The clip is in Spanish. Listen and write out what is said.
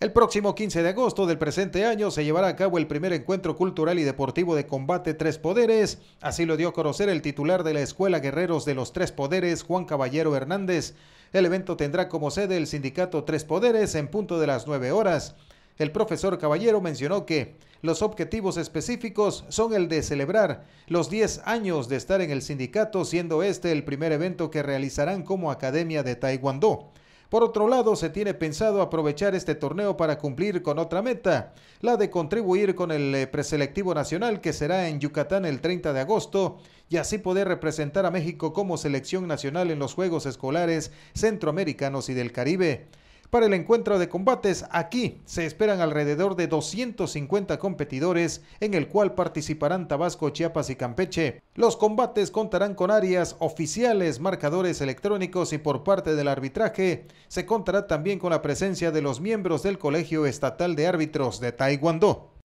El próximo 15 de agosto del presente año se llevará a cabo el primer encuentro cultural y deportivo de combate Tres Poderes, así lo dio a conocer el titular de la Escuela Guerreros de los Tres Poderes, Juan Caballero Hernández. El evento tendrá como sede el sindicato Tres Poderes en punto de las 9 horas. El profesor Caballero mencionó que los objetivos específicos son el de celebrar los 10 años de estar en el sindicato, siendo este el primer evento que realizarán como Academia de Taekwondo. Por otro lado, se tiene pensado aprovechar este torneo para cumplir con otra meta, la de contribuir con el eh, preselectivo nacional que será en Yucatán el 30 de agosto y así poder representar a México como selección nacional en los Juegos Escolares Centroamericanos y del Caribe. Para el encuentro de combates, aquí se esperan alrededor de 250 competidores, en el cual participarán Tabasco, Chiapas y Campeche. Los combates contarán con áreas oficiales, marcadores electrónicos y por parte del arbitraje. Se contará también con la presencia de los miembros del Colegio Estatal de Árbitros de Taekwondo.